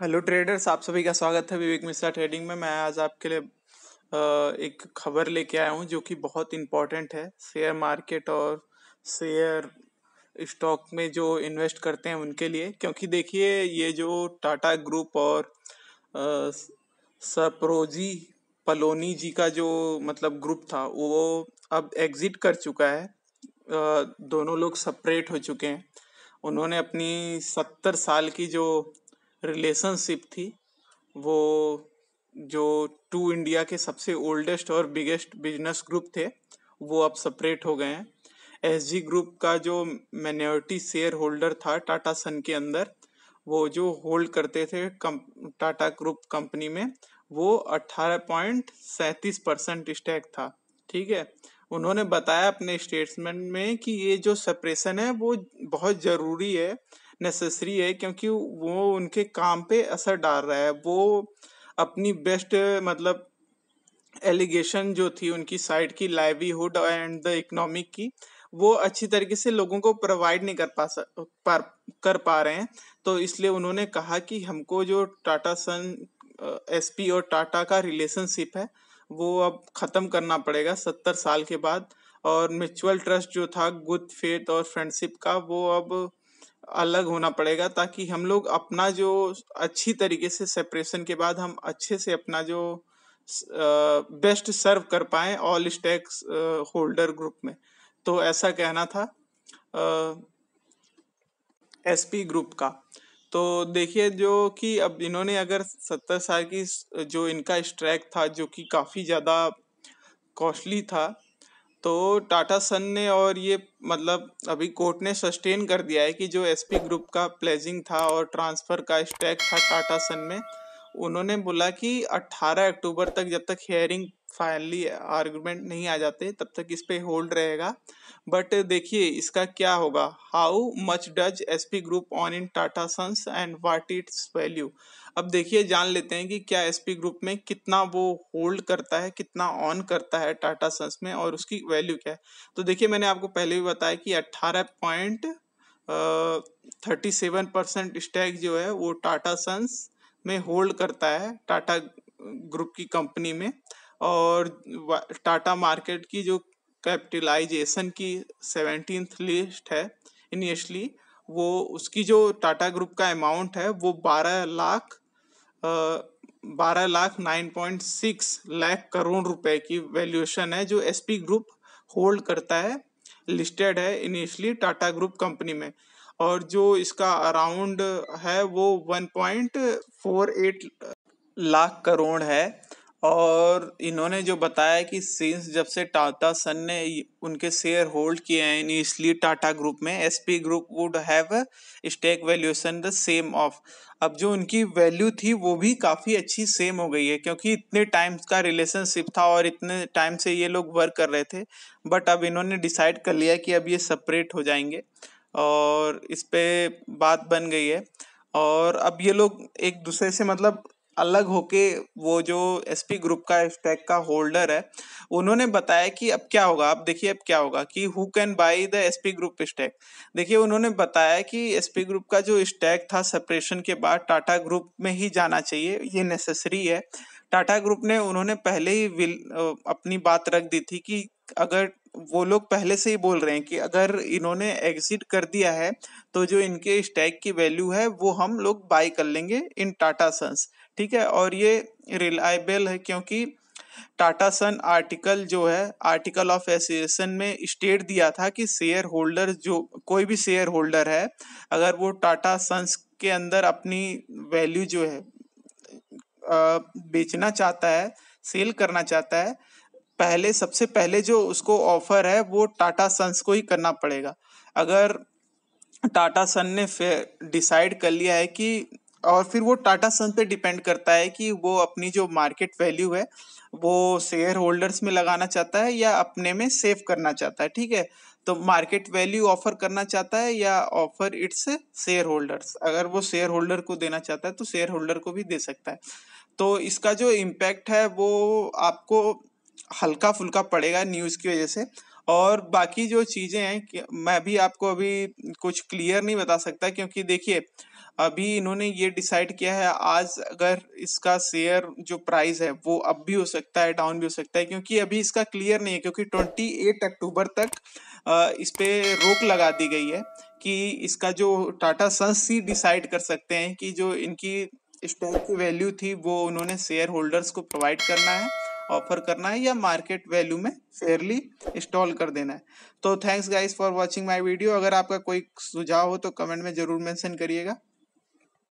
hello traders आप सभी का स्वागत है विवेक मिश्रा ट्रेडिंग में मैं आज आपके लिए एक खबर लेके आया हूँ जो कि बहुत इम्पोर्टेंट है शेयर मार्केट और शेयर स्टॉक में जो इन्वेस्ट करते हैं उनके लिए क्योंकि देखिए ये जो टाटा ग्रुप और सप्रोजी पलोनी जी का जो मतलब ग्रुप था वो अब एग्जिट कर चुका है दोनों लोग सेपरेट हो चुके हैं उन्होंने अपनी सत्तर साल की जो रिलेशनशिप थी वो जो टू इंडिया के सबसे ओल्डेस्ट और बिगेस्ट बिजनेस ग्रुप थे वो अब सेपरेट हो गए हैं एस जी ग्रुप का जो माइनॉरिटी शेयर होल्डर था टाटा सन के अंदर वो जो होल्ड करते थे टाटा ग्रुप कंपनी में वो अट्ठारह पॉइंट सैंतीस परसेंट स्टैक था ठीक है उन्होंने बताया अपने स्टेटमेंट में कि ये जो सेपरेशन है वो बहुत ज़रूरी है नेसेसरी है क्योंकि वो उनके काम पे असर डाल रहा है वो अपनी बेस्ट मतलब एलिगेशन जो थी उनकी साइड की लाइवलीहुड एंड द इकोनॉमिक की वो अच्छी तरीके से लोगों को प्रोवाइड नहीं कर पा पर कर पा रहे हैं तो इसलिए उन्होंने कहा कि हमको जो टाटा सन एसपी और टाटा का रिलेशनशिप है वो अब ख़त्म करना पड़ेगा सत्तर साल के बाद और म्यूचुअल ट्रस्ट जो था गुड फेथ और फ्रेंडशिप का वो अब अलग होना पड़ेगा ताकि हम लोग अपना जो अच्छी तरीके से सेपरेशन के बाद हम अच्छे से अपना जो बेस्ट सर्व कर पाए ऑल स्टैक होल्डर ग्रुप में तो ऐसा कहना था एसपी ग्रुप का तो देखिए जो कि अब इन्होंने अगर सत्तर साल की जो इनका स्ट्रैक था जो कि काफ़ी ज़्यादा कॉस्टली था तो टाटा सन ने और ये मतलब अभी कोर्ट ने सस्टेन कर दिया है कि जो एसपी ग्रुप का प्लेजिंग था और ट्रांसफ़र का स्टैक था टाटा सन में उन्होंने बोला कि 18 अक्टूबर तक जब तक हेयरिंग फाइनली आर्गूमेंट नहीं आ जाते तब तक इस पर होल्ड रहेगा बट देखिए इसका क्या होगा how much does S P group own in Tata Sons and what its value अब देखिए जान लेते हैं कि क्या एस पी ग्रुप में कितना वो होल्ड करता है कितना ऑन करता है टाटा सन्स में और उसकी वैल्यू क्या है तो देखिए मैंने आपको पहले भी बताया कि अट्ठारह point thirty seven percent stake जो है वो टाटा सन्स में होल्ड करता है टाटा ग्रुप की कंपनी में और टाटा मार्केट की जो कैपिटलाइजेशन की सेवेंटीन लिस्ट है इनिशली वो उसकी जो टाटा ग्रुप का अमाउंट है वो बारह लाख बारह lakh nine point six lakh crore रुपए की वैल्यूएशन है जो एसपी ग्रुप होल्ड करता है लिस्टेड है इनिशली टाटा ग्रुप कंपनी में और जो इसका अराउंड है वो one point four eight lakh crore है और इन्होंने जो बताया कि सिंस जब से टाटा सन ने उनके शेयर होल्ड किए हैं इसलिए टाटा ग्रुप में SP group would have stake valuation the same of अब जो उनकी वैल्यू थी वो भी काफ़ी अच्छी सेम हो गई है क्योंकि इतने टाइम का रिलेशनशिप था और इतने टाइम से ये लोग वर्क कर रहे थे बट अब इन्होंने डिसाइड कर लिया कि अब ये सेपरेट हो जाएंगे और इस पर बात बन गई है और अब ये लोग एक दूसरे से मतलब अलग होके वो जो एसपी ग्रुप का स्टैक का होल्डर है उन्होंने बताया कि अब क्या होगा अब देखिए अब क्या होगा कि who can buy the SP group stake देखिए उन्होंने बताया कि एसपी ग्रुप का जो स्टैक था सेपरेशन के बाद टाटा ग्रुप में ही जाना चाहिए ये नेसेसरी है टाटा ग्रुप ने उन्होंने पहले ही विल अपनी बात रख दी थी कि अगर वो लोग पहले से ही बोल रहे हैं कि अगर इन्होंने एग्जिट कर दिया है तो जो इनके स्टैक की वैल्यू है वो हम लोग बाई कर लेंगे इन टाटा सन्स ठीक है और ये रिलायबल है क्योंकि टाटा सन आर्टिकल जो है आर्टिकल ऑफ एसोसिएशन में स्टेट दिया था कि शेयर होल्डर जो कोई भी शेयर होल्डर है अगर वो टाटा सन्स के अंदर अपनी वैल्यू जो है बेचना चाहता है सेल करना चाहता है पहले सबसे पहले जो उसको ऑफर है वो टाटा सन्स को ही करना पड़ेगा अगर टाटा सन ने डिसाइड कर लिया है कि और फिर वो टाटा सन पे डिपेंड करता है कि वो अपनी जो मार्केट वैल्यू है वो शेयर होल्डर्स में लगाना चाहता है या अपने में सेव करना चाहता है ठीक है तो मार्केट वैल्यू ऑफर करना चाहता है या ऑफर इट्स शेयर होल्डर्स अगर वो शेयर होल्डर को देना चाहता है तो शेयर होल्डर को भी दे सकता है तो इसका जो इम्पैक्ट है वो आपको हल्का फुल्का पड़ेगा न्यूज़ की वजह से और बाकी जो चीज़ें हैं मैं भी आपको अभी कुछ क्लियर नहीं बता सकता क्योंकि देखिए अभी इन्होंने ये डिसाइड किया है आज अगर इसका शेयर जो प्राइस है वो अप भी हो सकता है डाउन भी हो सकता है क्योंकि अभी इसका क्लियर नहीं है क्योंकि ट्वेंटी एट अक्टूबर तक इस पर रोक लगा दी गई है कि इसका जो टाटा सन्स ही डिसाइड कर सकते हैं कि जो इनकी स्टॉक की वैल्यू थी वो उन्होंने शेयर होल्डर्स को प्रोवाइड करना है ऑफर करना है या मार्केट वैल्यू में फेयरली इंस्टॉल कर देना है तो thanks guys for watching my video अगर आपका कोई सुझाव हो तो कमेंट में जरूर मैंशन करिएगा